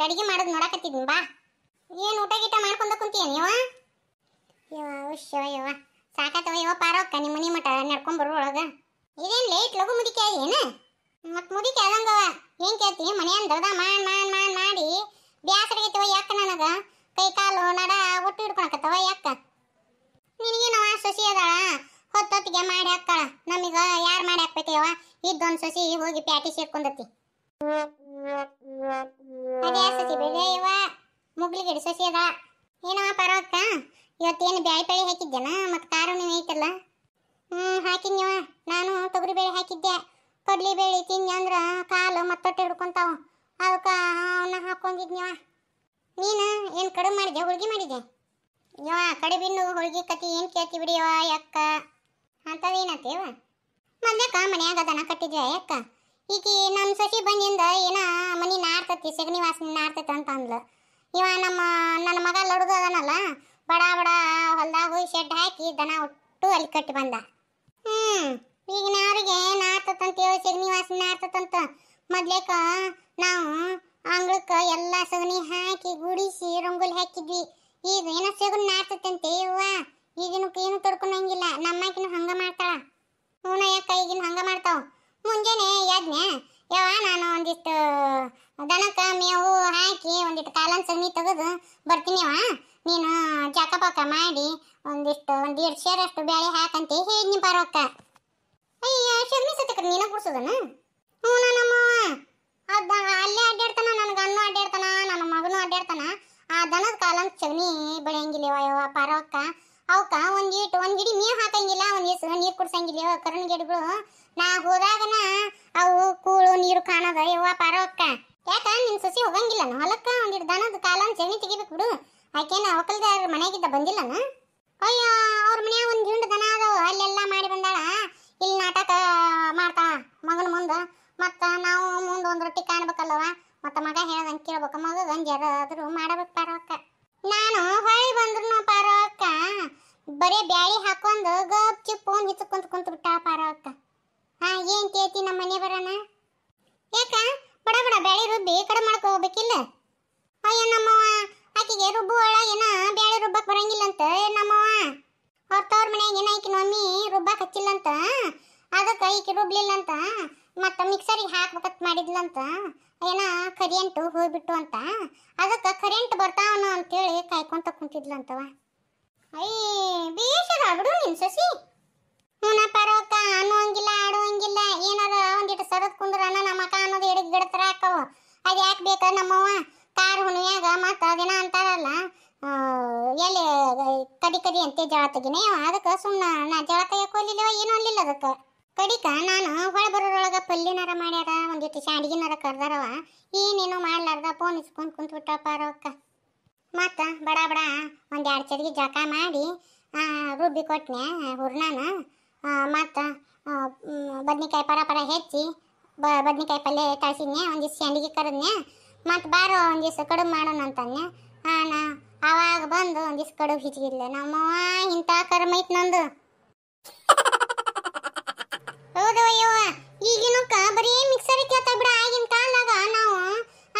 plate ಅಡಿಗೆ ಮಾಡೋದು ನೋಡಕತ್ತಿದ್ನಿ ಬಾ ಏನು ಊಟ ಗೀಟ ಮಾಡ್ಕೊಂಡ ಕುಂತೀಯ ನೀವ ಯವ ಶೋ ಯವ ಸಾಕತ್ತವ ಯವ ಪಾರೋಕ್ಕ ನಿಮ್ಮ ಮನೆ ಮಠ ನಡ್ಕೊಂಡ್ ಬರೋಳಗ ಇದೇನು ಲೇಟ್ ಲಗು ಮುದಿಕೆ ಏನ ಮತ್ತೆ ಮುದಿಕೆ ಆದಂಗವ ಏನ್ ಕೇಳ್ತಿ ಮನೆಯನ್ ದರ್ದ ಮಾಡ್ ಮಾಡ್ ಮಾಡ್ ಮಾಡಿ ಬ್ಯಾಸರಾಗೈತವ ಯಾಕ ನನಗ ಕೈ ಕಾಲು ನಡ ಒಟ್ಟು ಹಿಡ್ಕೊಳಕತ್ತವ ಯಾಕ ನಿನಗೇನವ ಸೊಸಿ ಅದಾಳ ಹೊತ್ತೊತ್ತಿಗೆ ಮಾಡಿ ಹಾಕ್ತಾಳ ನಮಗ ಯಾರು ಮಾಡಿ ಹಾಕ್ಬೇಕಯ್ಯವ ಇದ್ದೊಂದು ಸೊಸಿ ಹೋಗಿ ಪ್ಯಾಟಿ ಸೇರ್ಕೊಂಡ ಮತ್ತು ಕಾರಣ ಐತಲ್ಲ ಹ್ಞೂ ಹಾಕಿನ್ಯವ ನಾನು ತೊಗರಿಬೇಳೆ ಹಾಕಿದ್ದೆ ಕಡ್ಲಿ ಬೇಳೆ ತಿನ್ನಿ ಅಂದ್ರೆ ಕಾಲು ಮತ್ತೊಟ್ಟೆ ಹಿಡ್ಕೊಂತಾವ ಅವಕ್ಕೆ ಅವನ್ನ ಹಾಕೊಂಡಿದ್ನ್ಯವ ನೀನು ಏನು ಕಡಿಮೆ ಮಾಡಿದೆ ಹೋಳ್ಗೆ ಮಾಡಿದೆ ಯವ ಕಡಿಬಿನ್ನು ಹೋಳ್ಗೆ ಕತಿ ಏನು ಕೇಳ್ತಿ ಬಿಡಿಯವ ಯಕ್ಕ ಅಂಥವೇನಂತೀವ ಮದ್ಯಕ್ಕ ಮನ್ಯಾಗ ದನ ಕಟ್ಟಿದ್ವಿ ಯಕ್ಕ ಈಕಿ ನಮ್ಮ ಸಸಿ ಬಂದಿಂದ ಏನ ಮನೆ ನಾಡ್ತತಿ ಸೆಗಣಿ ವಾಸನೆ ನಾರ್ತೈತೆ ಅಂತ ಅಂದ್ಲು ಇವ ನಮ್ಮ ನನ್ನ ಮಗ ಲಡ್ದು ಅದನಲ್ಲ ಬಡ ಬಡ ಹೊಲ್ದಾಗ ಹೋಗಿ ಶೆಡ್ ಹಾಕಿ ದನ ಒಟ್ಟು ಅಲ್ಲಿ ಕಟ್ಟಿ ಬಂದ ಹ್ಮ್ ಈಗ ಅವ್ರಿಗೆ ನಾರ್ತತಂತ ಹೇಳಿ ಶ್ರೀನಿವಾಸ ನಾರ್ತತಂತ ಮೊದ್ಲೇಕ ನಾವು ಅಂಗಳಕ್ಕ ಎಲ್ಲಾ ಸಗಣಿ ಹಾಕಿ ಗುಡಿಸಿ ರಂಗೋಲಿ ಹಾಕಿದ್ವಿ ಈಗ ಏನೋ ಸಗಣಿ ನಾರ್ತತಂತೆ ಇವ್ವ ಈಗಿನ ಮಾಡಿ ಒಂದಿಷ್ಟು ಒಂದು ಎರಡು ಶೇರ್ ಅಷ್ಟು ಬ್ಯಾಳೆ ಹೇಗ್ ಹೇಳಿ ಬರೋಕ್ಕ ಅಯ್ಯ ಶಗ್ನಿ ಸತ್ಯಕ ನೀನ ಕುಡ್ಸೋದನ ಹ್ಞೂ ನನ್ನಮ್ಮ ಅದ ಅಲ್ಲೇ ಅಡ್ಡಾಡ್ತಾನ ನನ್ನ ಗಣ್ಣು ಅಡ್ಡಾಡ್ತಾನ ನನ್ನ ಮಗನು ಅಡ್ಡಾಡ್ತಾನ ಆ ದನದ ಕಾಲಂತ ಚಗನಿ ಬೆಳೆಯಂಗಿಲ್ಲ ಯವ್ವ ಪರವಕ್ಕ ಅವಕ್ಕ ಒಂದು ಈಟು ಒಂದು ಗಿಡಿ ಮೇವು ಹಾಕಂಗಿಲ್ಲ ಒಂದು ಈಸು ನೀರು ಕುಡ್ಸಂಗಿಲ್ಲ ಕರುಣ್ ಗಿಡಗಳು ನಾ ಹೋದಾಗನ ಅವು ಕೂಳು ನೀರು ಕಾಣದ ಯವ್ವ ಅಕ್ಕ ಯಾಕ ನಿನ್ನ ಸಸಿ ಹೋಗಂಗಿಲ್ಲ ಹೊಲಕ್ಕ ಒಂದಿಟ್ಟು ದನದ ಕಾಲಂತ ಚಗನಿ ತೆಗಿಬೇಕು ಬಿಡು ಆಕೇನ ಒಕ್ಕಲ್ದಾರ ಮನೆಗಿದ್ದ ಬಂದಿಲ್ಲನ ಅಯ್ಯ ಅವ್ರ ಮನ್ಯಾಗ ಒಂದು ಹಿಂಡು ದನ ಅದಾವ ಅಲ್ಲೆಲ್ಲ ಮಾಡಿ ಬಂದಾಳ ಇಲ್ಲಿ ನಾಟಕ ಮಾಡ್ತಾ ಮಗನ ಮುಂದೆ ಮತ್ತು ನಾವು ಮುಂದ ಒಂದು ರೊಟ್ಟಿ ಕಾಣ್ಬೇಕಲ್ಲವ ಮತ್ತು ಮಗ ಹೇಳ್ದಂಗೆ ಕೇಳ್ಬೇಕ ಮಗ ಗಂಜಾದ್ರು ಮಾಡಬೇಕು ಪಾರವಕ್ಕ ನಾನು ಹೊಳಿ ಬಂದ್ರು ಪಾರವಕ್ಕ ಬರೀ ಬ್ಯಾಳಿ ಹಾಕೊಂಡು ಗಪ್ ಚಿಪ್ಪು ಹಿತ್ಕೊಂತ ಕುಂತ ಕುಂತ ಬಿಟ್ಟ ಪಾರವಕ್ಕ ಹಾಂ ಏನು ಕೇಳ್ತಿ ನಮ್ಮ ಮನೆ ಬರೋಣ ಮಾಡಿದ್ಲಂತ ಅದಕ್ಕೆ ಈಕಿ ರುಬ್ಲಿಲ್ಲಂತ ಮತ್ತೆ ಮಿಕ್ಸರಿಗೆ ಹಾಕ್ಬೇಕತ್ ಮಾಡಿದ್ಲಂತ ಏನ ಕರೆಂಟ್ ಹೋಗ್ಬಿಟ್ಟು ಅಂತ ಅದಕ್ಕೆ ಕರೆಂಟ್ ಬರ್ತಾವನು ಅಂತೇಳಿ ಕಾಯ್ಕೊಂತ ಕುಂತಿದ್ಲಂತವ ಅಯ್ಯ ಬೇಷದ ಬಿಡು ನಿನ್ ಸಸಿ ಹುನ ಪರವಕ್ಕ ಅನ್ನುವಂಗಿಲ್ಲ ಆಡುವಂಗಿಲ್ಲ ಏನಾರ ಒಂದಿಟ್ಟು ಸರದ್ ಕುಂದ್ರ ನಮ್ಮ ಅಕ್ಕ ಅನ್ನೋದು ಹಿಡಿದ್ ಗಿಡ ತರ ಹಾಕವು ಅದು ಯಾಕೆ ಬೇಕ ನಮ್ಮವ್ವ ಕಾರ್ ಹುಣ್ಣಿಯಾಗ ಮತ್ತ ಅದೇನ ಅಂತಾರಲ್ಲ ಎಲ್ಲಿ ಕಡಿ ಕಡಿ ಅಂತ ಜಳ ತೆಗಿನೇ ಅದಕ್ಕೆ ಸುಮ್ಮನೆ ನಾ ಜಳ ತೆಗಿಯಕ್ಕೆ ಹೋಗ್ಲಿಲ್ಲ ಏನೂ ಅದಕ್ಕೆ ಕಡಿಕ ನಾನು ಹೊಳ ಬರೋರೊಳಗೆ ಪಲ್ಲಿನಾರ ಮಾಡ್ಯಾರ ಒಂದಿಟ್ಟು ಶಾಂಡಿಗಿನಾರ ಕರ್ದಾರವ ಏನೇನು ಮಾಡ್ಲಾರ್ದ ಫೋನ್ ಇಸ್ಕೊಂಡು ಕುಂತು ಬಿಟ್ಟಪ್ಪ ರೊಕ್ಕ ಮತ್ತು ಬಡ ಬಡ ಒಂದು ಎರಡು ಚದಿಗೆ ಜಳಕ ಮಾಡಿ ರುಬ್ಬಿ ಕೊಟ್ಟನೆ ಹುರ್ನಾನ ಮತ್ತು ಬದ್ನಿಕಾಯಿ ಪರ ಪರ ಹೆಚ್ಚಿ ಬ ಬದ್ನಿಕಾಯಿ ಪಲ್ಯ ತಳಿಸಿದ್ನೆ ಒಂದಿಷ್ಟು ಸ್ಯಾಂಡಿಗೆ ಕರೆದ್ನೆ ಮತ್ತು ಬಾರೋ ಒಂದಿವ್ಸ ಕಡಿಮೆ ಮಾಡೋಣ ಅಂತಂದೆ ನಾ ಆವಾಗ ಬಂದು ಒಂದಿಸ್ ಕಡು ಹಿಚ್ಗಿದ್ಲೆ ನಮ್ಮವ್ವ ಇಂಥ ಕರ್ಮ ಐತ್ ನಂದು ಹೌದು ಅಯ್ಯವ್ವ ಈಗಿನಕ್ಕ ಬರೀ ಮಿಕ್ಸರ್ ಕೇಳ್ತಾ ಬಿಡ ಆಗಿನ ಕಾಲದಾಗ ನಾವು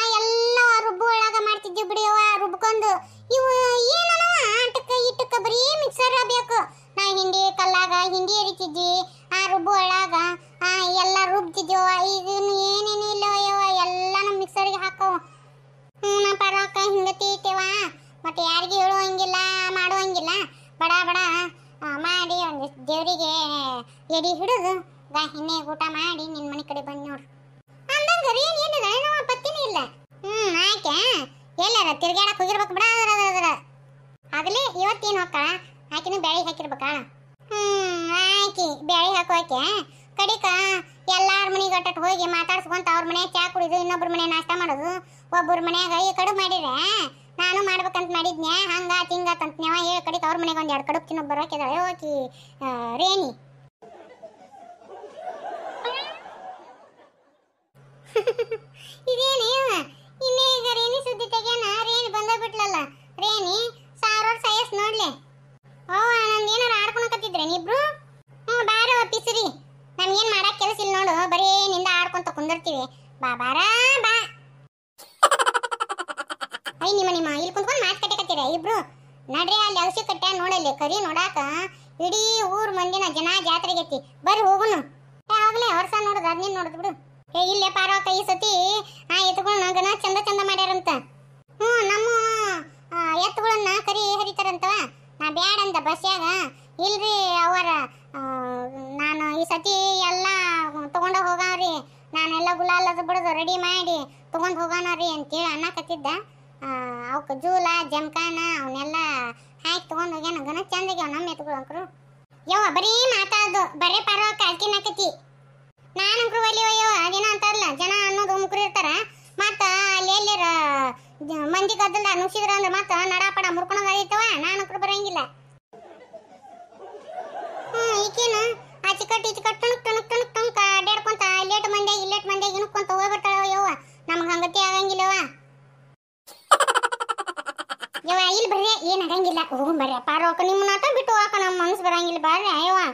ಆ ಎಲ್ಲ ರುಬ್ಬು ಒಳಗ ಮಾಡ್ತಿದ್ವಿ ಬಿಡಿ ಅವ್ವ ರುಬ್ಕೊಂಡು ಇವು ಏನವ ಆಟಕ್ಕ ಇಟ್ಟಕ್ಕ ಬರೀ ಮಿಕ್ಸರ್ ಬೇಕು ನಾ ಹಿಂಡಿ ಕಲ್ಲಾಗ ಹಿಂಡಿ ಎರಿತಿದ್ವಿ ಎಡಿ ಹಿಡಿದು ಹಿನ್ನೆ ಊಟ ಮಾಡಿ ನಿನ್ನ ಮನೆ ಕಡೆ ಬಂದು ನೋಡು ಅಂದಂಗ ರೀ ಏನಿದ ಏನವ ಪತ್ತಿನೇ ಇಲ್ಲ ಹ್ಮ್ ಆಕೆ ಎಲ್ಲಾರ ತಿರ್ಗಾಡಕ್ಕೆ ಹೋಗಿರ್ಬೇಕು ಬಿಡ ಅದ್ರ ಅದ್ರ ಆಗಲಿ ಇವತ್ತೇನು ಹೋಗ್ಕಳ ಆಕಿನ ಬ್ಯಾಳಿ ಹಾಕಿರ್ಬೇಕಾ ಹ್ಞೂ ಆಕಿ ಬ್ಯಾಳಿ ಹಾಕೋಕೆ ಕಡಿಕ ಎಲ್ಲಾರ ಮನೆಗೆ ಅಟ್ಟಟ್ಟು ಹೋಗಿ ಮಾತಾಡ್ಸ್ಕೊಂತ ಅವ್ರ ಮನೆ ಚಾ ಕುಡಿದು ಇನ್ನೊಬ್ರ ಮನೆ ನಾಷ್ಟ ಮಾಡೋದು ಒಬ್ಬರ ಮನ್ಯಾಗ ಈ ಕಡುಬು ಮಾಡಿದ್ರೆ ನಾನು ಮಾಡ್ಬೇಕಂತ ಮಾಡಿದ್ನ್ಯಾ ಹಂಗ ತಿಂಗ ತಂತ್ನ್ಯವ ಹೇಳಿ ಕಡಿಕ ಅವ್ರ ಮನೆಗೆ ಒಂದೆರಡು ಎರಡು ಕಡುಬು ತಿನ್ನೋ ಬರೋಕಿದಾಳೆ ಓಕಿ ರೇಣಿ ಇದೇನೇ ಇನ್ನೇ ರೇಣಿ ಸುದ್ದಿ ತೆಗೆನ ರೇಣಿ ಬಂದ ಬಿಟ್ಲಲ್ಲ ರೇಣಿ ಸಾರೋರ್ ಸಯಸ್ ನೋಡ್ಲೆ ಓ ನಂದು ಏನಾರ ಆಡ್ಕೊಳಕತ್ತಿದ್ರೆ ನೀಬ್ರು ಹ್ಞೂ ಬಾರೋ ಪಿಸರಿ ನಮ್ಗೇನು ಮಾಡಕ್ ಕೆಲಸ ಇಲ್ಲ ನೋಡು ಬರೀ ನಿಂದ ಆಡ್ಕೊಂತ ಕುಂದಿರ್ತೀವಿ ಬಾ ಬಾರಾ ಬಾ ಅಯ್ಯ ನಿಮ್ಮ ನಿಮ್ಮ ಇಲ್ಲಿ ಕುಂತ್ಕೊಂಡು ಮಾತು ಕಟ್ಟಕತ್ತೀರ ಇಬ್ರು ನಡ್ರಿ ಅಲ್ಲಿ ಔಷಧಿ ಕಟ್ಟ ನೋಡಲ್ಲಿ ಕರಿ ನೋಡಾಕ ಇಡೀ ಊರ್ ಮಂದಿನ ಜನ ಜಾತ್ರೆಗೆ ಐತಿ ಬರ್ರಿ ಹೋಗುನು ಆಗಲೇ ವರ್ಷ ನೋಡೋದು ಅದನ್ನೇನು ನೋಡೋದು ಬಿಡು ಏ ಇಲ್ಲೇ ಪಾರ್ವತ ಈ ಸತಿ ಆ ಎತ್ತುಗಳನ್ನ ಚಂದ ಚಂದ ಮಾಡ್ಯಾರಂತ ಹ್ಞೂ ನಮ್ಮ ಎತ್ತುಗಳನ್ನ ಕರಿ ಹರಿತಾರಂತವ ನಾ ಅಂತ ಬಸ್ಯಾಗ ಇಲ್ರಿ ಅವರ ನಾನು ಈ ಸತಿ ಎಲ್ಲ ತಗೊಂಡ ಹೋಗಾವ್ರಿ ನಾನೆಲ್ಲ ಗುಲಾಲ್ ಅದು ಬಿಡೋದು ರೆಡಿ ಮಾಡಿ ತೊಗೊಂಡು ಹೇಳಿ ಅಂತೇಳಿ ಕತ್ತಿದ್ದ ಅವಕ್ಕೆ ಜೂಲ ಜಮಖಾನ ಅವನ್ನೆಲ್ಲ ಹಾಕಿ ತಗೊಂಡು ಹೋಗ್ಯಾನ ಗನ ಚಂದಾಗ್ಯಾವ ನಮ್ಮ ಅಂಕರು ಯವ್ವ ಬರೀ ಮಾತಾಡೋದು ಬರೇ ಪರ್ವ ಕಾಲ್ಕಿನಾಕತಿ ನಾನು ಅಂಕರು ಅಲ್ಲಿ ಅಯ್ಯೋ ಅದೇನ ಅಂತಾರಲ್ಲ ಜನ ಅನ್ನೋದು ಮುಕ್ರು ಇರ್ತಾರ ಮತ್ತ ಅಲ್ಲಿ ಎಲ್ಲರ ಮಂದಿ ಗದ್ದಲ್ಲ ನುಗ್ಸಿದ್ರ ಅಂದ್ರೆ ಮತ್ತ ನಡಾಪಡ ಮುರ್ಕೊಳೋದು ಆಗೈತವ ನಾನು ಅಂಕರು ಬರಂಗಿಲ್ಲ ಹ್ಞೂ ಈಕೇನು ಆಚೆ ಕಟ್ಟು ಈಚೆ ಕಟ್ಟು ಟಣಕ್ ಟಣಕ್ ಟಣಕ್ ಟಣಕ್ ಅಡ್ಡಾಡ್ಕೊಂತ ಇಲ್ಲೇಟ್ ಮಂದಿಯಾಗಿ ಇಲ್ಲೇಟ್ ಮಂದಿಯಾಗಿ ಇಣುಕೊಂತ ಹೋಗಿ ಬರ್ತಾಳ ನಮ್ಗೆ ಹಂಗತಿ ಆಗಂಗಿಲ್ಲವ ಯವ್ವ ಇಲ್ಲಿ ಬರ್ರಿ ಏನು ಆಗಂಗಿಲ್ಲ ಹೋಗಿ ಬರ್ರಿ ಪಾರ ಹೋಗ ನಿಮ್ಮ ನಾಟ ಬಿಟ್ಟು ಹೋಗ ನಮ್ಮ ಮನಸ್ಸು ಬರಂಗಿಲ್ಲ ಬಾ ಅಯ್ಯವ್ವ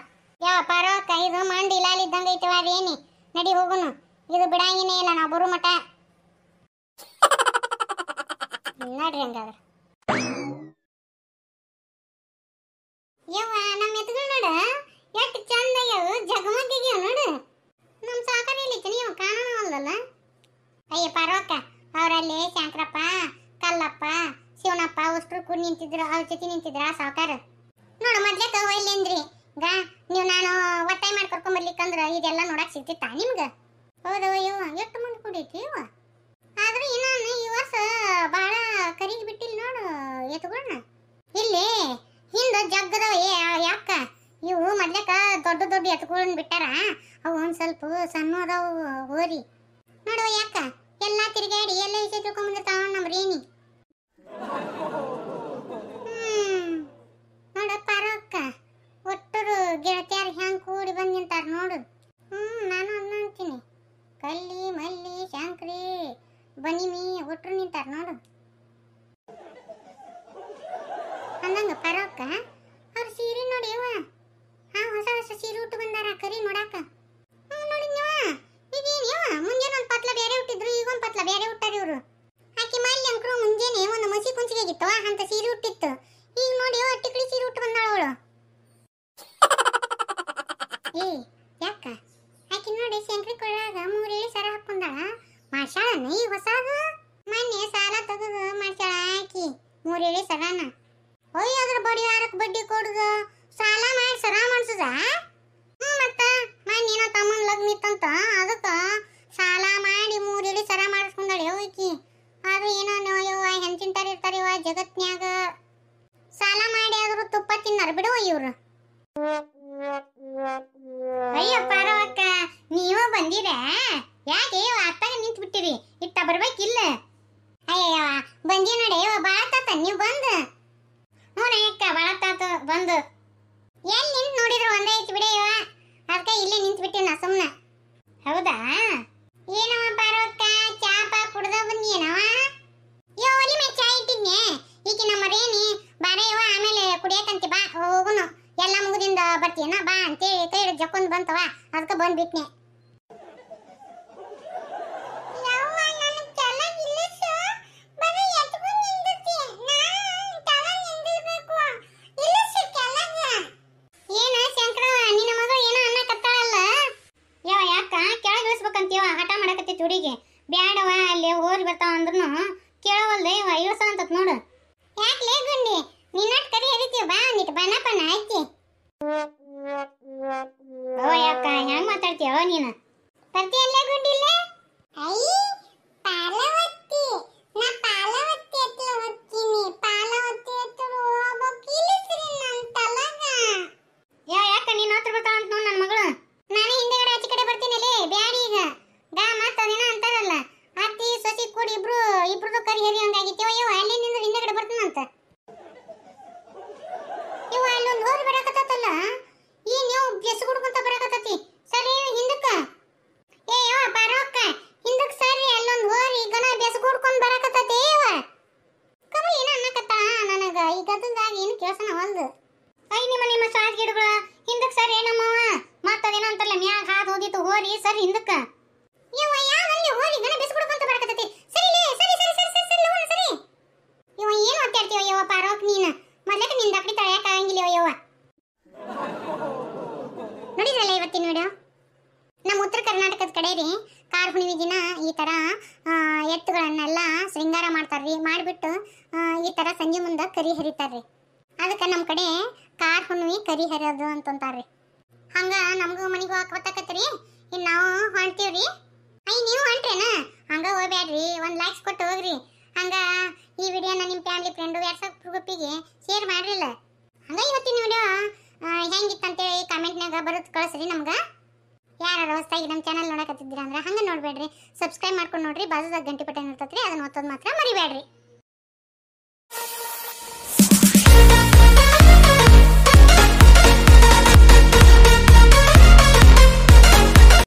ಯಾವ ಪಾರ್ವಕ್ಕ ಇದು ಮಂಡಿ ಲಾಲ್ ಇದ್ದಂಗೆ ಐತವ ಅದೇನಿ ನಡಿ ಹೋಗುನು ಇದು ಬಿಡಂಗಿನೇ ಇಲ್ಲ ನಾವು ಬರು ಮಠ ನೋಡ್ರಿ ಹಂಗಾದ್ರೆ ಯವ್ವ ನಮ್ಮ ಎತ್ಗಳು ನೋಡು ಎಷ್ಟು ಚಂದ ಅಯ್ಯವು ಜಗಮಗ್ಗಿಗ್ಯವ ನೋಡು ನಮ್ಮ ಸಾಕಾರ ಇಲ್ಲಿತ್ತು ನೀವು ಕಾಣೋಣ ಅಲ್ಲಲ್ಲ ಅಯ್ಯ ಪಾರ್ವಕ್ಕ ಅವರಲ್ಲಿ ಶಂಕರಪ್ಪ ಕಲ್ಲಪ್ಪ ಶಿವನಪ್ಪ ಉಷ್ಟ್ರು ಕೂಡ ನಿಂತಿದ್ರು ಅವ್ರ ಜೊತೆ ನಿಂತಿದ್ರ ಸಾಕಾರ ನೋಡು ಮೊದ್ಲೇ ತಗೋ ಇಲ್ಲೇನ್ರಿ ಇರ್ಬೇಕಂದ್ರ ಇದೆಲ್ಲ ನೋಡಕ್ ಸಿಗ್ತಿತ್ತ ನಿಮ್ಗ ಹೌದವ ಅಯ್ಯೋ ಎಷ್ಟು ಮಂದಿ ಕುಡೀತಿ ಇವ ಆದ್ರೆ ಇನ್ನ ಈ ವರ್ಷ ಬಹಳ ಕರಿಗಿ ಬಿಟ್ಟಿಲ್ ನೋಡು ಎತ್ಕೊಂಡ ಇಲ್ಲಿ ಹಿಂದ ಜಗ್ಗದವ ಏ ಯಾಕ ಇವು ಮೊದ್ಲಕ ದೊಡ್ಡ ದೊಡ್ಡ ಎತ್ಕೊಂಡ್ ಬಿಟ್ಟಾರ ಅವು ಒಂದ್ ಸ್ವಲ್ಪ ಸಣ್ಣ ಅದಾವು ಹೋರಿ ನೋಡುವ ಯಾಕ ಎಲ್ಲಾ ತಿರುಗಾಡಿ ಎಲ್ಲ ವಿಷಯ ತಿಳ್ಕೊಂಡ್ಬಂದಿರ್ತಾವ ನಮ್ಮ ರೇಣಿ ಮಾಡ್ಸ್ಯಾಳ ಈ ಹೊಸಾದ ಮೊನ್ನೆ ಸಾಲ ತೆಗೆದು ಮಾಡ್ಸ್ಯಾಳ ಆಕಿ ಮೂರೇಳಿ ಸರಾನ ಒಯ್ ಅದ್ರ ಬಡಿ ಯಾರಕ್ಕೆ ಬಡ್ಡಿ ಕೊಡುದು ಸಾಲ ಮಾಡಿ ಸರ ಮಾಡ್ಸುದ ಹ್ಞೂ ಮತ್ತ ಮೊನ್ನೆ ತಮ್ಮನ ಲಗ್ನ ಇತ್ತಂತ ಅದಕ್ಕ ಸಾಲ ಮಾಡಿ ಮೂರೇಳಿ ಸರ ಮಾಡಿಸ್ಕೊಂಡಳೆ ಹೋಯ್ಕಿ ಅದು ಏನೋ ನೋಯೋ ಹೆಂಚಿಂತಾರ ಇವ ಜಗತ್ನ್ಯಾಗ ಸಾಲ ಮಾಡಿ ಆದ್ರೂ ತುಪ್ಪ ತಿನ್ನಾರ ಬಿಡುವ ಇವ್ರು ಅಯ್ಯೋ ಪಾರವಕ್ಕ ನೀವು ಬಂದಿರಾ ಯಾಕೆ ಇವ ಅತ್ತಾಗ ನಿಂತು ಬಿಟ್ಟಿರಿ ಇತ್ತ ಬರ್ಬೇಕಿಲ್ಲ ಅಯ್ಯಯ್ಯವ ಬಂದಿ ನೋಡಿ ಇವ ಬಾಳತ್ತಾತ ನೀವು ಬಂದು ಹ್ಞೂ ಅಯ್ಯಕ್ಕ ಬಾಳತ್ತಾತ ಬಂದು ಎಲ್ಲಿ ನಿಂತು ನೋಡಿದ್ರು ಒಂದೇ ಐತಿ ಬಿಡಿ ಇವ ಅದಕ್ಕೆ ಇಲ್ಲೇ ನಿಂತು ಬಿಟ್ಟಿ ನಾ ಸುಮ್ಮನೆ ಹೌದಾ ಏನವ ಬಾರೋಕ್ಕ ಚಾಪ ಕುಡ್ದ ಬಂದಿ ಏನವ ಯೋ ಒಲಿ ಮೇ ಚಾ ಇಟ್ಟಿದ್ನೆ ಈಗ ನಮ್ಮ ರೇಣಿ ಬಾರೇ ಆಮೇಲೆ ಕುಡಿಯಕಂತಿ ಬಾ ಹೋಗುನು ಎಲ್ಲ ಮುಗಿದಿಂದ ಬರ್ತೀನ ಬಾ ಅಂತೇಳಿ ಕೈ ಜಕ್ಕೊಂದು ಬಂತವ ಅದಕ್ಕೆ ಬಂದ್ಬಿಟ್ನೆ ಬರ್ತಿಯೋ ನೀನು ಬರ್ತಿಯಲ್ಲ ಗುಂಡಿಲ್ಲ ಪಾಲವತ್ತಿ ನಾ ಪಾಲವತ್ತಿ ಅಂತ ಹೋಗ್ತೀನಿ ಪಾಲವತ್ತಿ ನನ್ನ ತಲಗ ಯಾ ಯಾಕ ನೀನು ಅಂತ ನನ್ನ ಮಗಳು ಹಿಂದೆಗಡೆ ಆಚೆ ಕಡೆ ಅಲ್ಲಿ ಬ್ಯಾಡಿ ಈಗ ಮತ್ತ ಅಂತಾರಲ್ಲ ಸೊಸಿ ಕೂಡಿ ಇಬ್ರು ಕರಿ ಹರಿ ಅಯ್ಯೋ ಥರ ಎತ್ತುಗಳನ್ನೆಲ್ಲ ಶೃಂಗಾರ ಮಾಡ್ತಾರ್ರಿ ಮಾಡಿಬಿಟ್ಟು ಈ ಥರ ಸಂಜೆ ಮುಂದೆ ಕರಿ ರೀ ಅದಕ್ಕೆ ನಮ್ಮ ಕಡೆ ಕಾರ್ ಹುಣ್ವಿ ಕರಿ ಹರಿಯೋದು ಅಂತಂತಾರ್ರಿ ಹಂಗೆ ನಮಗೂ ಮನೆಗೂ ರೀ ಇನ್ನು ನಾವು ಹೊಂಟ್ತೀವ್ರಿ ಅಯ್ಯ ನೀವು ಹೊಂಟ್ರೇನ ಹಂಗೆ ಹೋಗ್ಬೇಡ್ರಿ ಒಂದು ಲೈಕ್ಸ್ ಕೊಟ್ಟು ಹೋಗ್ರಿ ಹಂಗೆ ಈ ವಿಡಿಯೋನ ನಿಮ್ಮ ಫ್ಯಾಮಿಲಿ ಫ್ರೆಂಡು ವಾಟ್ಸಪ್ ಗ್ರೂಪಿಗೆ ಶೇರ್ ಮಾಡ್ರಿಲ್ಲ ಹಂಗೆ ಇವತ್ತಿನ ವಿಡಿಯೋ ಹೆಂಗಿತ್ತಂತೇಳಿ ಕಾಮೆಂಟ್ನಾಗ ಬರೋದು ಕಳಿಸ್ರಿ ನಮ್ಗೆ ಯಾರು ಹೊಸದಾಗಿ ನಮ್ಮ ಚಾನಲ್ ನೋಡಕತ್ತಿದ್ದೀರಾ ಅಂದ್ರೆ ಹಂಗೆ ನೋಡಬೇಡ್ರಿ ಸಬ್ಸ್ಕ್ರೈಬ್ ಮಾಡ್ಕೊಂಡು ನೋಡ್ರಿ ಬಾಜುದಾಗ ಗಂಟೆ ಪಟ್ಟೆ ಇರ್ತತ್ರಿ ಅದನ್ನ ಒತ್ತೋದು ಮಾತ್ರ ಮರಿಬೇಡ್ರಿ